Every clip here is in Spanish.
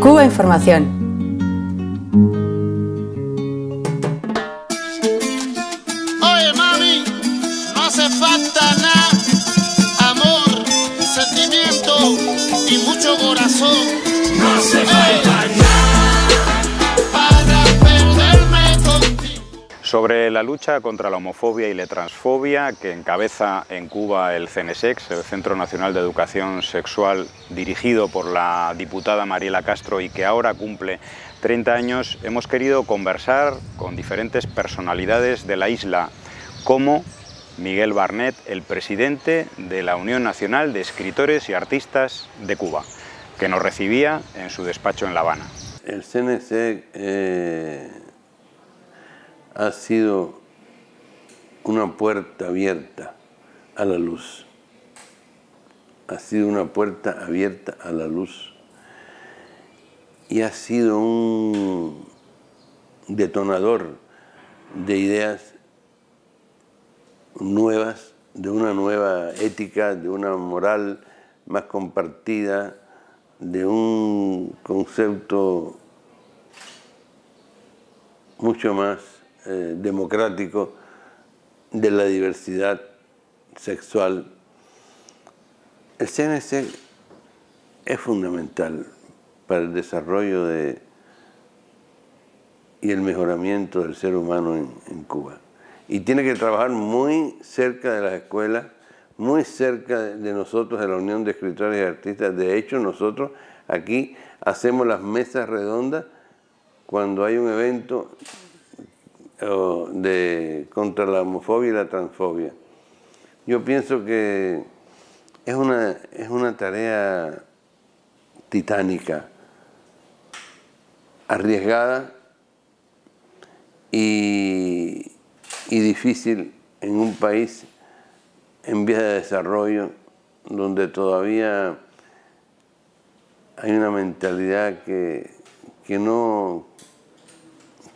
Cuba Información. la lucha contra la homofobia y la transfobia que encabeza en Cuba el CNSEX, el Centro Nacional de Educación Sexual, dirigido por la diputada Mariela Castro y que ahora cumple 30 años, hemos querido conversar con diferentes personalidades de la isla, como Miguel barnett el presidente de la Unión Nacional de Escritores y Artistas de Cuba, que nos recibía en su despacho en La Habana. El CNC ha sido una puerta abierta a la luz. Ha sido una puerta abierta a la luz. Y ha sido un detonador de ideas nuevas, de una nueva ética, de una moral más compartida, de un concepto mucho más eh, democrático de la diversidad sexual. El CNC es fundamental para el desarrollo de, y el mejoramiento del ser humano en, en Cuba. Y tiene que trabajar muy cerca de las escuelas, muy cerca de nosotros, de la Unión de Escritores y Artistas. De hecho, nosotros aquí hacemos las mesas redondas cuando hay un evento de, contra la homofobia y la transfobia. Yo pienso que es una, es una tarea titánica, arriesgada y, difícil en un país en vía de desarrollo donde todavía hay una mentalidad que, que, no,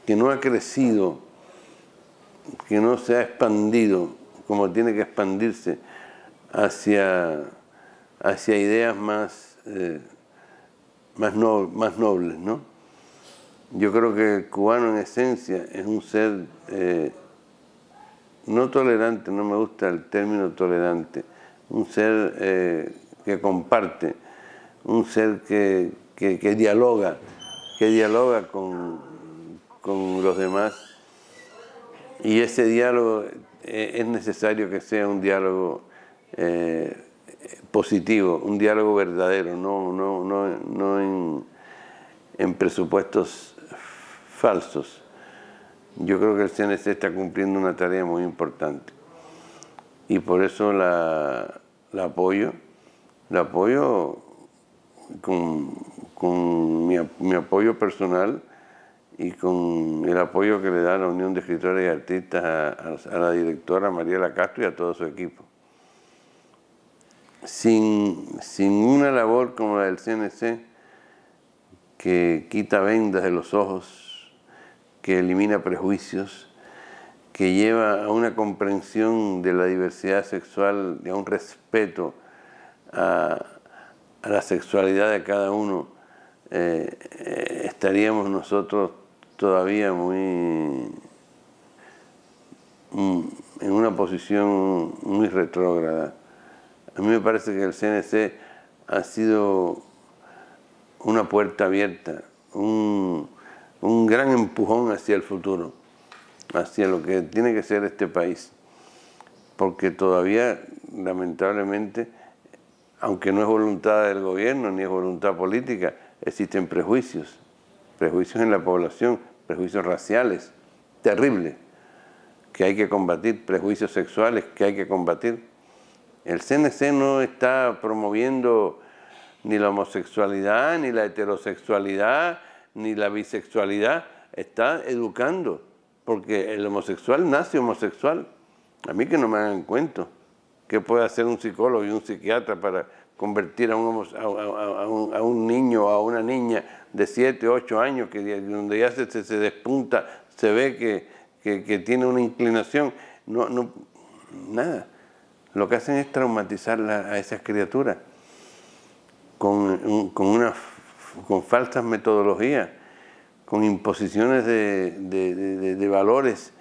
que no ha crecido que no se ha expandido como tiene que expandirse hacia, hacia ideas más, eh, más, nobles, ¿no? Yo creo que el cubano en esencia es un ser eh, no tolerante, no me gusta el término tolerante, un ser eh, que comparte, un ser que, dialoga, que dialoga con los demás y ese diálogo eh, es necesario que sea un diálogo eh, positivo, un diálogo verdadero, no, no, en, presupuestos falsos. Yo creo que el CNC está cumpliendo una tarea muy importante y por eso la, apoyo, la apoyo con, mi apoyo personal y con el apoyo que le da la Unión de Escritores y Artistas a, la directora Mariela Castro y a todo su equipo. Sin, una labor como la del CNC, que quita vendas de los ojos, que elimina prejuicios, que lleva a una comprensión de la diversidad sexual a un respeto a, la sexualidad de cada uno, eh, eh, estaríamos nosotros todavía muy mm, en una posición muy retrógrada. A mí me parece que el CNC ha sido una puerta abierta, un, un gran empujón hacia el futuro, hacia lo que tiene que ser este país, porque todavía, lamentablemente, aunque no es voluntad del gobierno ni es voluntad política, existen prejuicios prejuicios en la población, prejuicios raciales, terribles, que hay que combatir, prejuicios sexuales que hay que combatir. El CNC no está promoviendo ni la homosexualidad, ni la heterosexualidad, ni la bisexualidad, está educando, porque el homosexual nace homosexual. A mí que no me hagan cuento. ¿Qué puede hacer un psicólogo y un psiquiatra para convertir a un, un, niño o a una niña de 7, 8 años, que donde ya se, se despunta, se ve que, que, tiene una inclinación, no, no, nada. Lo que hacen es traumatizar a esas criaturas con, una, con falsas metodologías, con imposiciones de, de, valores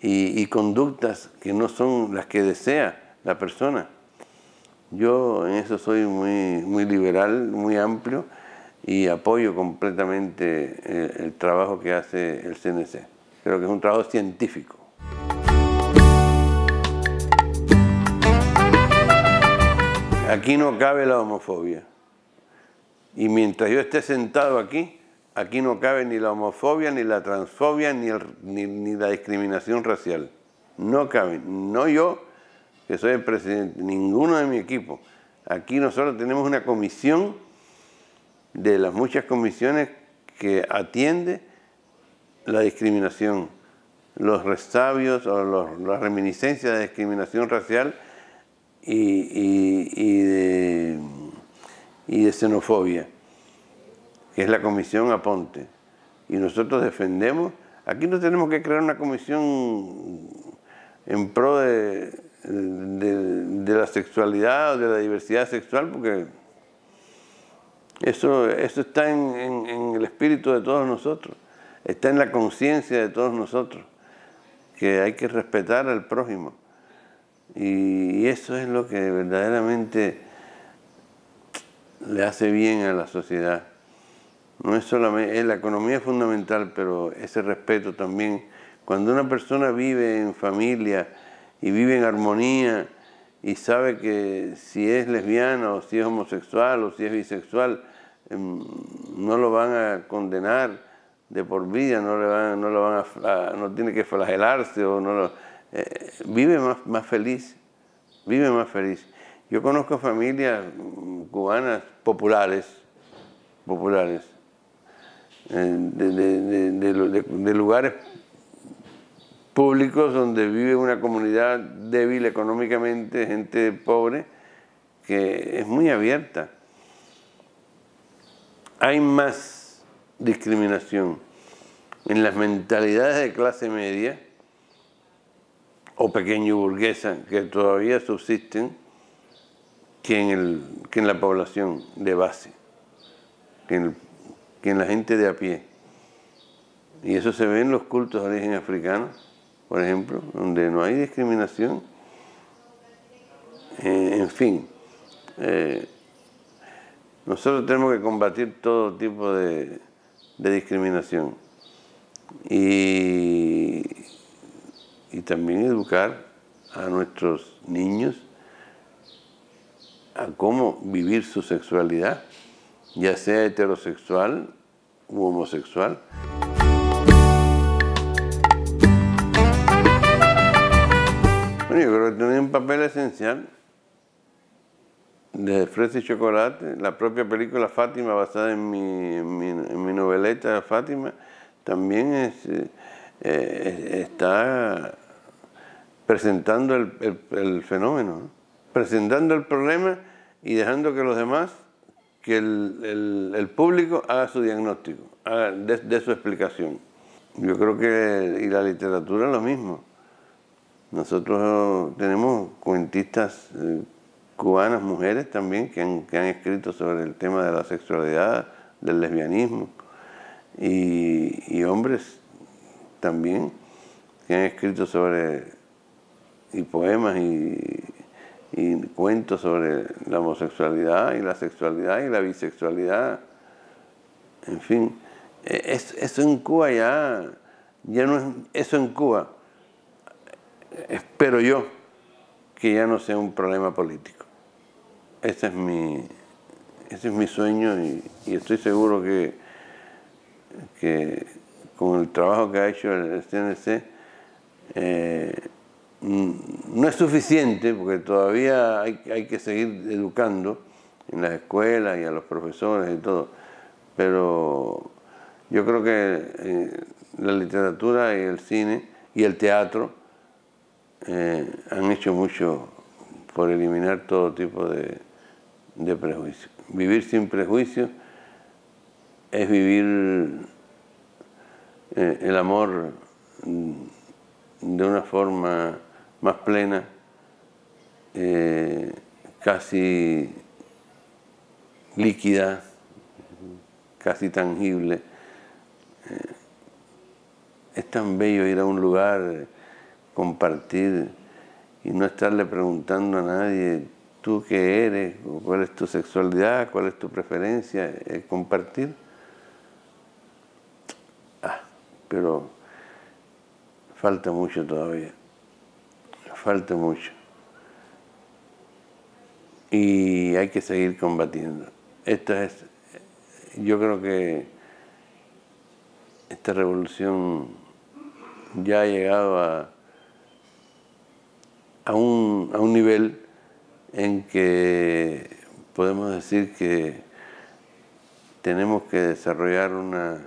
y, y conductas que no son las que desea la persona. Yo en eso soy muy, muy liberal, muy amplio y apoyo completamente eh, el, trabajo que hace el CNC. Creo que es un trabajo científico. Aquí no cabe la homofobia. Y mientras yo esté sentado aquí, aquí no cabe ni la homofobia, ni la transfobia, ni, ni la discriminación racial. No cabe, no yo, que soy el presidente, ninguno de mi equipo. Aquí nosotros tenemos una comisión de las muchas comisiones que atiende la discriminación, los resabios o la las reminiscencias de discriminación racial y, de, y de xenofobia, que es la comisión Aponte. Y nosotros defendemos, aquí no tenemos que crear una comisión en pro de de, la sexualidad o de la diversidad sexual, porque eso, está en, el espíritu de todos nosotros, está en la conciencia de todos nosotros, que hay que respetar al prójimo. Y, eso es lo que verdaderamente le hace bien a la sociedad. No es solamente, la economía es fundamental, pero ese respeto también. Cuando una persona vive en familia, y vive en armonía y sabe que si es lesbiana o si es homosexual o si es bisexual, em, no lo van a condenar de por vida, no, le van, no, lo van a, no tiene que flagelarse, o no lo, eh, vive más, más feliz, vive más feliz. Yo conozco familias mm, cubanas populares, populares, eh, de, de lugares públicos donde vive una comunidad débil económicamente, gente pobre, que es muy abierta. Hay más discriminación en las mentalidades de clase media o pequeño burguesa que todavía subsisten que en, la población de base, que en la gente de a pie. Y eso se ve en los cultos de origen africano por ejemplo, donde no hay discriminación. Eh, en fin, eh, nosotros tenemos que combatir todo tipo de, discriminación y, y también educar a nuestros niños a cómo vivir su sexualidad, ya sea heterosexual u homosexual. Bueno, yo creo que tiene un papel esencial de Fresa y Chocolate. La propia película Fátima, basada en mi, noveleta Fátima, también eh, eh, está presentando el, fenómeno, presentando el problema y dejando que los demás, que el, público haga su diagnóstico, su explicación. Yo creo que, y la literatura es lo mismo nosotros tenemos cuentistas eh, cubanas, mujeres también, que han, escrito sobre el tema de la sexualidad, del lesbianismo, y, hombres también, que han escrito sobre, y poemas y, cuentos sobre la homosexualidad y la sexualidad y la bisexualidad. En fin, e-, eso en Cuba ya, ya no es eso en Cuba espero yo que ya no sea un problema político. Ese este es mi, sueño y, estoy seguro que, con el trabajo que ha hecho el CNC eh, no es suficiente porque todavía hay, que seguir educando en las escuelas y a los profesores y todo, pero yo creo que eh, la literatura y el cine y el teatro eh, han hecho mucho por eliminar todo tipo de, prejuicios. Vivir sin prejuicios es vivir eh, el amor mm, de una forma más plena, eh, casi líquida, casi tangible. es tan bello ir a un lugar compartir y no estarle preguntando a nadie tú qué eres, cuál es tu sexualidad, cuál es tu preferencia, es eh, compartir. Ah, pero falta mucho todavía, falta mucho. Y hay que seguir combatiendo. es, yo creo que esta revolución ya ha llegado a a un, nivel en que podemos decir que tenemos que desarrollar una,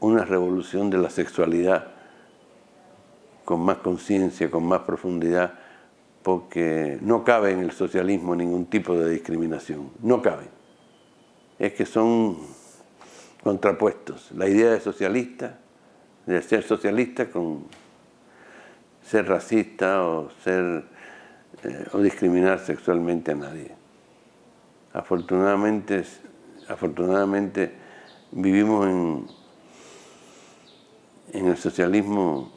una revolución de la sexualidad con más conciencia, con más profundidad, porque no cabe en el socialismo ningún tipo de discriminación, no cabe. Es que son contrapuestos, la idea de socialista, de ser socialista con ser racista o ser eh, o discriminar sexualmente a nadie. Afortunadamente, afortunadamente vivimos en, en el socialismo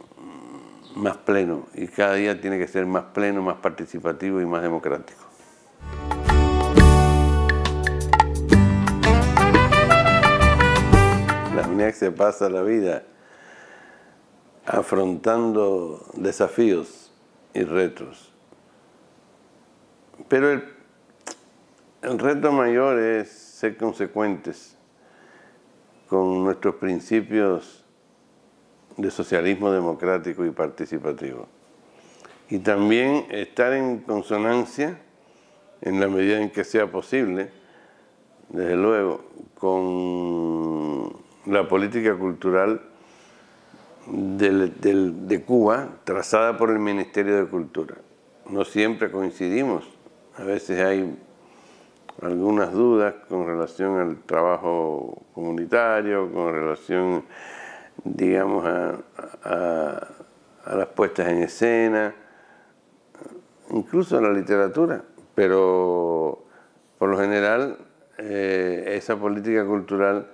más pleno y cada día tiene que ser más pleno, más participativo y más democrático. La que se pasa la vida afrontando desafíos y retos. Pero el, reto mayor es ser consecuentes con nuestros principios de socialismo democrático y participativo. Y también estar en consonancia, en la medida en que sea posible, desde luego, con la política cultural de Cuba trazada por el Ministerio de Cultura. No siempre coincidimos, a veces hay algunas dudas con relación al trabajo comunitario, con relación, digamos, a, las puestas en escena, incluso a la literatura, pero por lo general eh, esa política cultural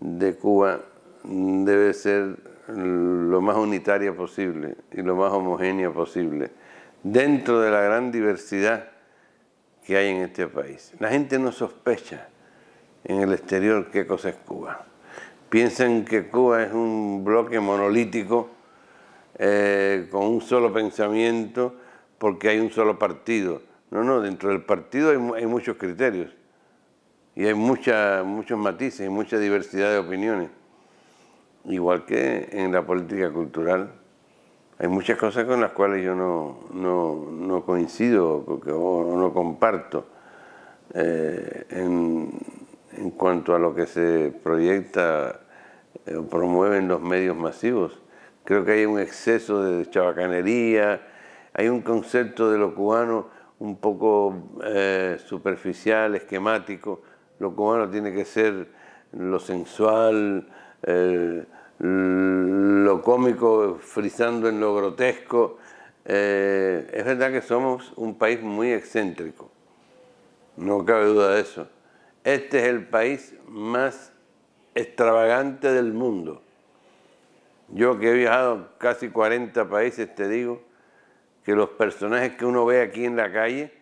de Cuba debe ser lo más unitaria posible y lo más homogénea posible dentro de la gran diversidad que hay en este país. La gente no sospecha en el exterior qué cosa es Cuba. Piensan que Cuba es un bloque monolítico eh, con un solo pensamiento porque hay un solo partido. No, no, dentro del partido hay, muchos criterios y hay muchos matices y mucha diversidad de opiniones igual que en la política cultural, hay muchas cosas con las cuales yo no, coincido o no comparto eh, en, en, cuanto a lo que se proyecta eh, o promueve promueven los medios masivos. Creo que hay un exceso de chabacanería, hay un concepto de lo cubano un poco eh, superficial, esquemático. Lo cubano tiene que ser lo sensual, eh, lo cómico frizando en lo grotesco. Eh, es verdad que somos un país muy excéntrico, no cabe duda de eso. Este es el país más extravagante del mundo. Yo que he viajado casi 40 países, te digo que los personajes que uno ve aquí en la calle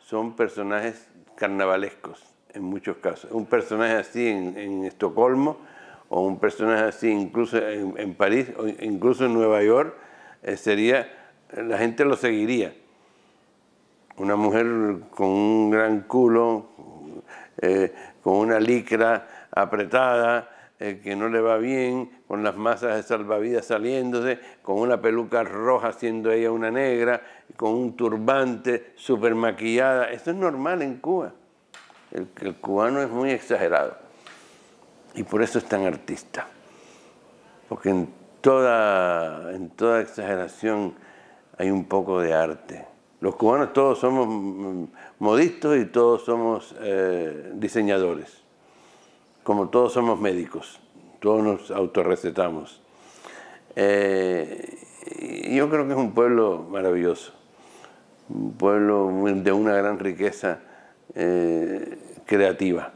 son personajes carnavalescos, en muchos casos. Un personaje así en Estocolmo o un personaje así, incluso en, París, o incluso en Nueva York, eh, sería, la gente lo seguiría. Una mujer con un gran culo, eh, con una licra apretada, eh, que no le va bien, con las masas de salvavidas saliéndose, con una peluca roja siendo ella una negra, con un turbante super maquillada. Eso es normal en Cuba. el cubano es muy exagerado. Y por eso es tan artista. Porque en toda, exageración hay un poco de arte. Los cubanos todos somos modistas y todos somos eh, diseñadores. Como todos somos médicos. Todos nos autorrecetamos. Eh, yo creo que es un pueblo maravilloso. Un pueblo de una gran riqueza eh, creativa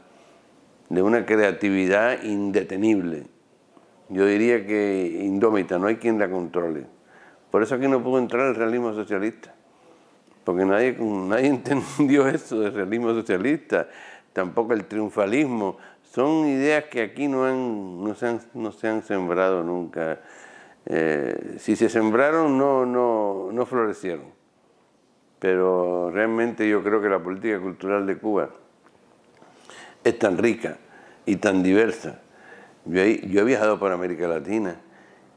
de una creatividad indetenible. Yo diría que indómita, no hay quien la controle. Por eso aquí no pudo entrar el realismo socialista, porque nadie, nadie entendió eso del realismo socialista, tampoco el triunfalismo. Son ideas que aquí no, han, no, se, han, sembrado nunca. Eh, si se sembraron, no, no, no florecieron. Pero realmente yo creo que la política cultural de Cuba es tan rica y tan diversa. Yo he, viajado por América Latina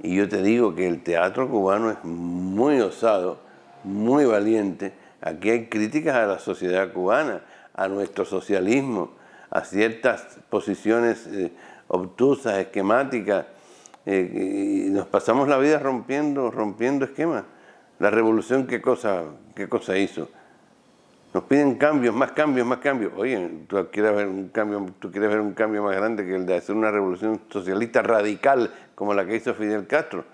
y yo te digo que el teatro cubano es muy osado, muy valiente. Aquí hay críticas a la sociedad cubana, a nuestro socialismo, a ciertas posiciones eh, obtusas, esquemáticas. Eh, nos pasamos la vida rompiendo, rompiendo esquemas. La revolución, ¿qué cosa, qué cosa hizo? Nos piden cambios, más cambios, más cambios. Oye, tú quieres ver un cambio, tú quieres ver un cambio más grande que el de hacer una revolución socialista radical como la que hizo Fidel Castro,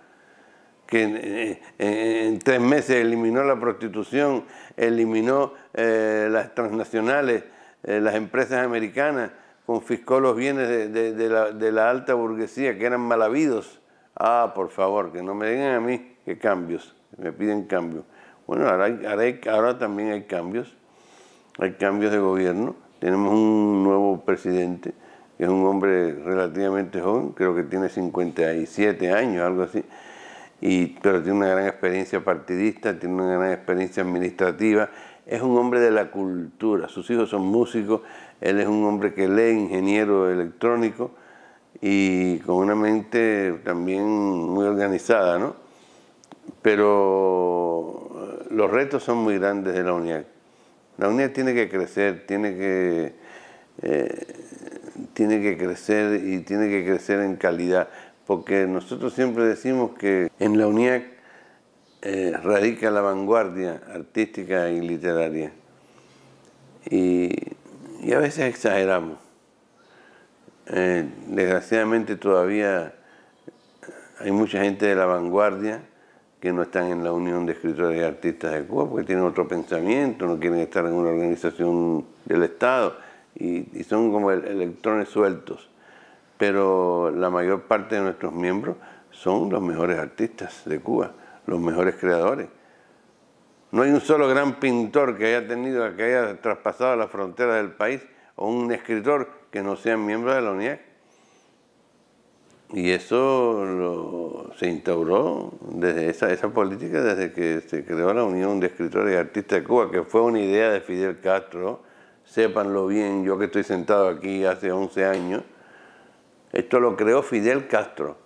que en, tres meses eliminó la prostitución, eliminó eh, las transnacionales, eh, las empresas americanas, confiscó los bienes de, la, alta burguesía que eran mal Ah, por favor, que no me digan a mí que cambios, me piden cambios. Bueno, ahora también hay cambios hay cambios de gobierno. Tenemos un nuevo presidente, que es un hombre relativamente joven, creo que tiene 57 años, algo así, y, pero tiene una gran experiencia partidista, tiene una gran experiencia administrativa, es un hombre de la cultura, sus hijos son músicos, él es un hombre que lee, ingeniero electrónico y con una mente también muy organizada, ¿no? Pero eh, los retos son muy grandes de la unidad. La UNIAC tiene que crecer, tiene que, eh, tiene que crecer y tiene que crecer en calidad, porque nosotros siempre decimos que en la UNIAC eh, radica la vanguardia artística y literaria. Y, a veces exageramos. Eh, desgraciadamente todavía hay mucha gente de la vanguardia que no están en la Unión de Escritores y Artistas de Cuba porque tienen otro pensamiento, no quieren estar en una organización del Estado y, son como electrones sueltos. Pero la mayor parte de nuestros miembros son los mejores artistas de Cuba, los mejores creadores. No hay un solo gran pintor que haya tenido, que haya traspasado la frontera del país o un escritor que no sea miembro de la Unión. Y eso se instauró desde esa, política desde que se creó la Unión de Escritores y Artistas de Cuba, que fue una idea de Fidel Castro, sépanlo bien, yo que estoy sentado aquí hace 11 años, esto lo creó Fidel Castro.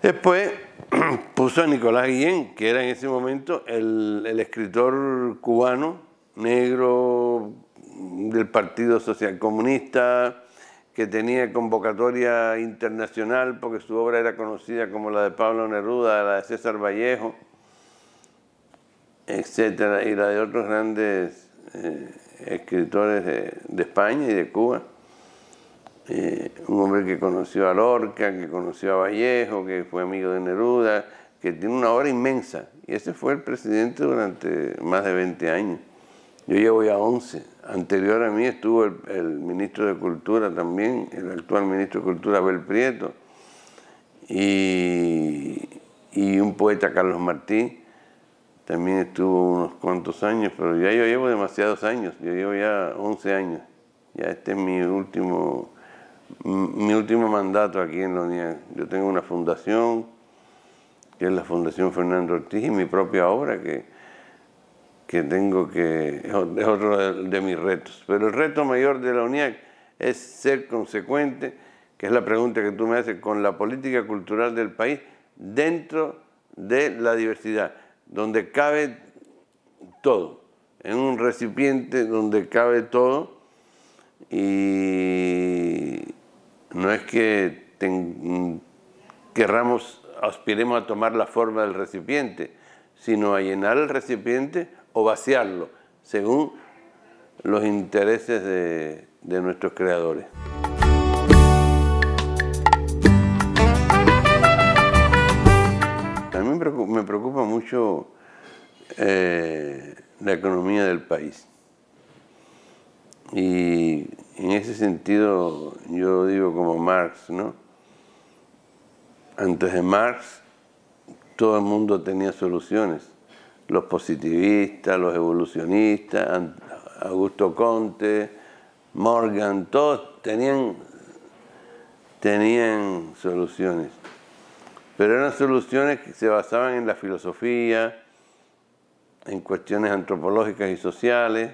Después puso a Nicolás Guillén, que era en ese momento el, el escritor cubano, negro, del Partido Social Comunista, que tenía convocatoria internacional porque su obra era conocida como la de Pablo Neruda, la de César Vallejo, etcétera, y la de otros grandes eh, escritores de, España y de Cuba. Eh, un hombre que conoció a Lorca, que conoció a Vallejo, que fue amigo de Neruda, que tiene una obra inmensa. Y ese fue el presidente durante más de 20 años. Yo llevo ya 11. Anterior a mí estuvo el, ministro de Cultura también, el actual ministro de Cultura Abel Prieto, y, un poeta Carlos Martí, también estuvo unos cuantos años, pero ya yo llevo demasiados años, yo llevo ya 11 años. Ya este es mi último, mi último mandato aquí en la Yo tengo una fundación, que es la Fundación Fernando Ortiz, y mi propia obra que que tengo que, es otro de, mis retos. Pero el reto mayor de la UNIAC es ser consecuente, que es la pregunta que tú me haces, con la política cultural del país dentro de la diversidad, donde cabe todo, en un recipiente donde cabe todo y no es que querramos, aspiremos a tomar la forma del recipiente, sino a llenar el recipiente o vaciarlo, según los intereses de, nuestros creadores. También me preocupa mucho eh, la economía del país. Y en ese sentido, yo digo como Marx, ¿no? Antes de Marx, todo el mundo tenía soluciones los positivistas, los evolucionistas, Augusto Conte, Morgan, todos tenían, tenían soluciones. Pero eran soluciones que se basaban en la filosofía, en cuestiones antropológicas y sociales,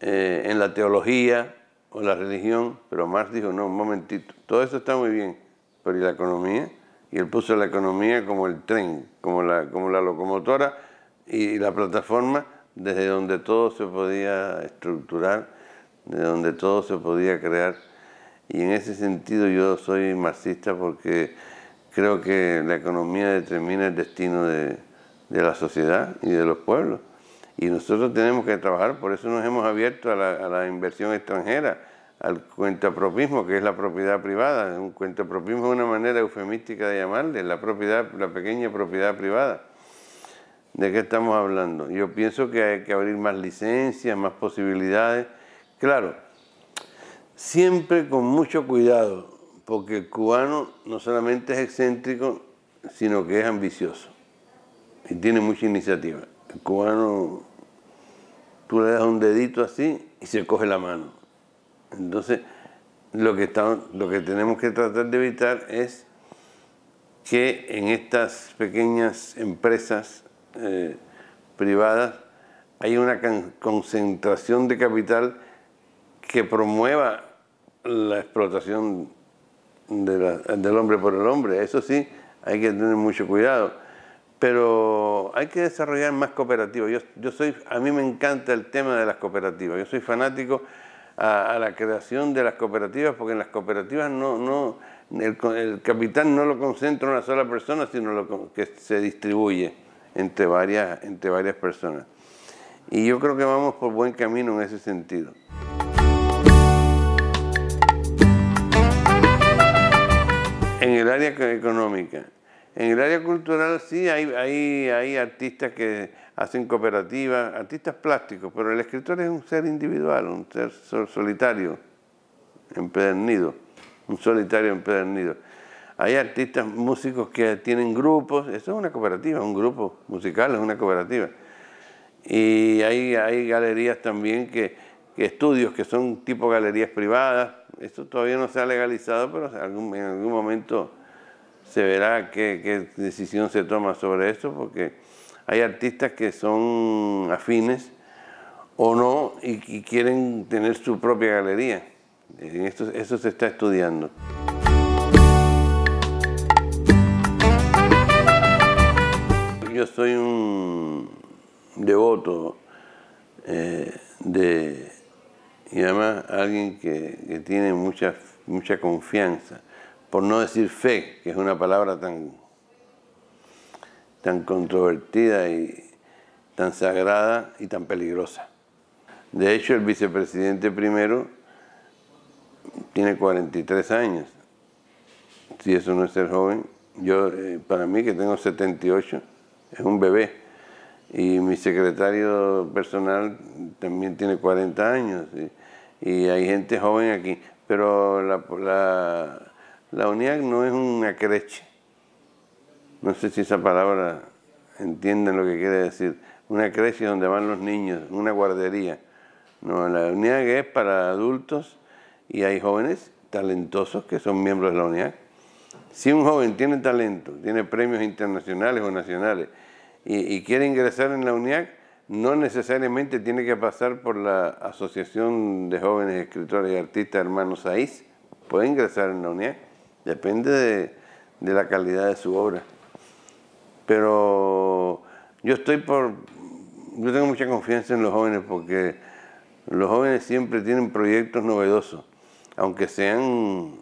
eh, en la teología o la religión, pero Marx dijo, no, un momentito, todo eso está muy bien, pero ¿y la economía? Y él puso la economía como el tren, como como la locomotora y la plataforma desde donde todo se podía estructurar, de donde todo se podía crear. Y en ese sentido yo soy marxista porque creo que la economía determina el destino de, la sociedad y de los pueblos. Y nosotros tenemos que trabajar, por eso nos hemos abierto a la, inversión extranjera, al cuentapropismo, que es la propiedad privada. Un cuentapropismo es una manera eufemística de llamarle, la, propiedad, la pequeña propiedad privada ¿De qué estamos hablando? Yo pienso que hay que abrir más licencias, más posibilidades. Claro, siempre con mucho cuidado, porque el cubano no solamente es excéntrico, sino que es ambicioso y tiene mucha iniciativa. El cubano, tú le das un dedito así y se coge la mano. Entonces, lo que, estamos, lo que tenemos que tratar de evitar es que en estas pequeñas empresas eh, privadas hay una concentración de capital que promueva la explotación del hombre por el hombre. Eso sí, hay que tener mucho cuidado. Pero hay que desarrollar más cooperativas. Yo, yo soy, a mí me encanta el tema de las cooperativas. Yo soy fanático a, la creación de las cooperativas porque en las cooperativas no, no el, capital no lo concentra una sola persona, sino lo que se distribuye entre varias, entre varias personas. Y yo creo que vamos por buen camino en ese sentido. En el área económica. En el área cultural sí hay, hay, hay artistas que hacen cooperativas, artistas plásticos, pero el escritor es un ser individual, un ser solitario, empedernido, un solitario empedernido. Hay artistas, músicos que tienen grupos, eso es una cooperativa, un grupo musical es una cooperativa. Y hay, hay galerías también que, estudios que son tipo galerías privadas, esto todavía no se ha legalizado, pero en algún momento se verá qué, decisión se toma sobre eso, porque hay artistas que son afines o no y, quieren tener su propia galería. Esto, eso se está estudiando. Yo soy un devoto eh, de, y además alguien que, tiene mucha, mucha confianza, por no decir fe, que es una palabra tan, tan controvertida y tan sagrada y tan peligrosa. De hecho, el vicepresidente primero tiene 43 años. Si eso no es ser joven, yo eh, para mí que tengo 78, es un bebé. Y mi secretario personal también tiene 40 años y, hay gente joven aquí. Pero la, UNIAC no es una creche. No sé si esa palabra entienden lo que quiere decir. Una creche donde van los niños, una guardería. No, la UNIAC es para adultos y hay jóvenes talentosos que son miembros de la UNIAC si un joven tiene talento, tiene premios internacionales o nacionales y, quiere ingresar en la UNIAC, no necesariamente tiene que pasar por la Asociación de Jóvenes Escritores y Artistas Hermanos Saiz. Puede ingresar en la UNIAC, depende de, de la calidad de su obra. Pero yo estoy por... Yo tengo mucha confianza en los jóvenes porque los jóvenes siempre tienen proyectos novedosos, aunque sean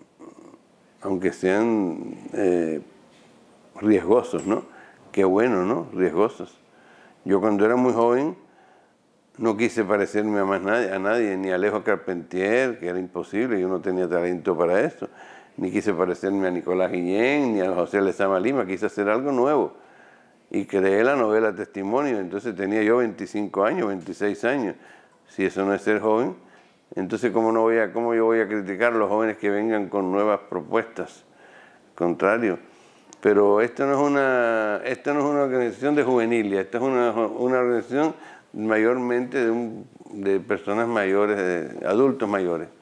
aunque sean eh, riesgosos, ¿no? Qué bueno, ¿no? Riesgosos. Yo cuando era muy joven no quise parecerme a nadie, a nadie, ni a Alejo Carpentier, que era imposible, yo no tenía talento para eso, ni quise parecerme a Nicolás Guillén, ni a José Lezama Lima, quise hacer algo nuevo. Y creé la novela Testimonio, entonces tenía yo 25 años, 26 años. Si eso no es ser joven, entonces, ¿cómo, no voy a, ¿cómo yo voy a criticar a los jóvenes que vengan con nuevas propuestas? contrario. Pero esta no es una, no es una organización de juvenilia, esta es una, una organización mayormente de, de personas mayores, de adultos mayores.